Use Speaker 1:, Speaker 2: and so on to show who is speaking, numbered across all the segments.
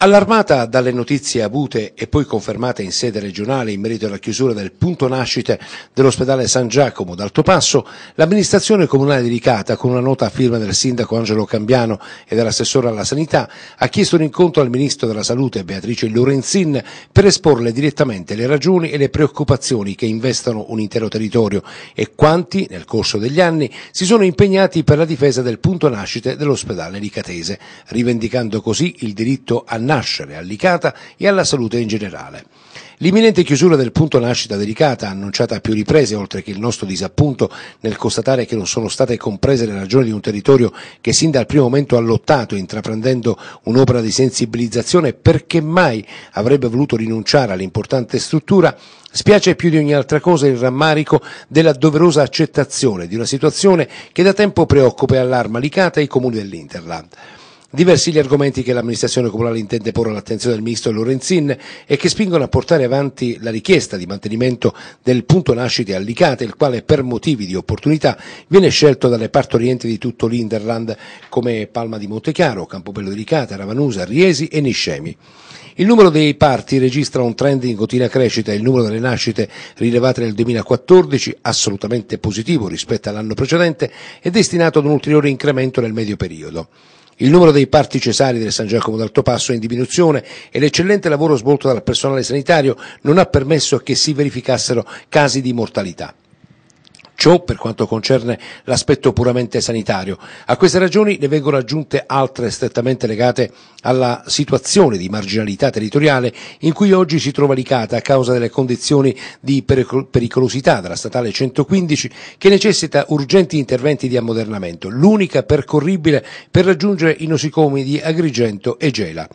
Speaker 1: Allarmata dalle notizie avute e poi confermate in sede regionale in merito alla chiusura del punto nascite dell'ospedale San Giacomo d'Alto Passo, l'amministrazione comunale dedicata, con una nota a firma del sindaco Angelo Cambiano e dell'assessore alla sanità, ha chiesto un incontro al ministro della salute Beatrice Lorenzin per esporle direttamente le ragioni e le preoccupazioni che investono un intero territorio e quanti, nel corso degli anni, si sono impegnati per la difesa del punto nascite dell'ospedale licatese, rivendicando così il diritto a nascere, all'Icata e alla salute in generale. L'imminente chiusura del punto nascita delicata, annunciata a più riprese, oltre che il nostro disappunto nel constatare che non sono state comprese le ragioni di un territorio che sin dal primo momento ha lottato intraprendendo un'opera di sensibilizzazione perché mai avrebbe voluto rinunciare all'importante struttura, spiace più di ogni altra cosa il rammarico della doverosa accettazione di una situazione che da tempo preoccupa e allarma l'Icata e i comuni dell'Interland. Diversi gli argomenti che l'amministrazione comunale intende porre all'attenzione del ministro Lorenzin e che spingono a portare avanti la richiesta di mantenimento del punto nascite all'Icate, il quale per motivi di opportunità viene scelto dalle parti orienti di tutto l'Inderland come Palma di Montechiaro, Campobello di Licata, Ravanusa, Riesi e Niscemi. Il numero dei parti registra un trend in continua crescita, e il numero delle nascite rilevate nel 2014, assolutamente positivo rispetto all'anno precedente, è destinato ad un ulteriore incremento nel medio periodo. Il numero dei parti cesari del San Giacomo d'Alto Passo è in diminuzione e l'eccellente lavoro svolto dal personale sanitario non ha permesso che si verificassero casi di mortalità show per quanto concerne l'aspetto puramente sanitario. A queste ragioni ne vengono aggiunte altre strettamente legate alla situazione di marginalità territoriale in cui oggi si trova l'Icata a causa delle condizioni di pericolosità della statale 115 che necessita urgenti interventi di ammodernamento, l'unica percorribile per raggiungere i nosicomi di Agrigento e Gela.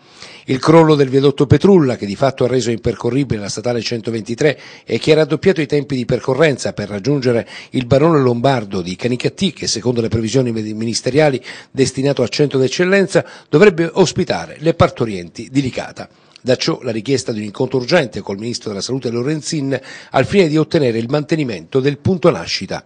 Speaker 1: Il crollo del viadotto Petrulla, che di fatto ha reso impercorribile la statale 123 e che ha raddoppiato i tempi di percorrenza per raggiungere il il barone lombardo di Canicattì, che secondo le previsioni ministeriali destinato al centro d'eccellenza, dovrebbe ospitare le partorienti di Licata. Da ciò la richiesta di un incontro urgente col ministro della salute Lorenzin al fine di ottenere il mantenimento del punto nascita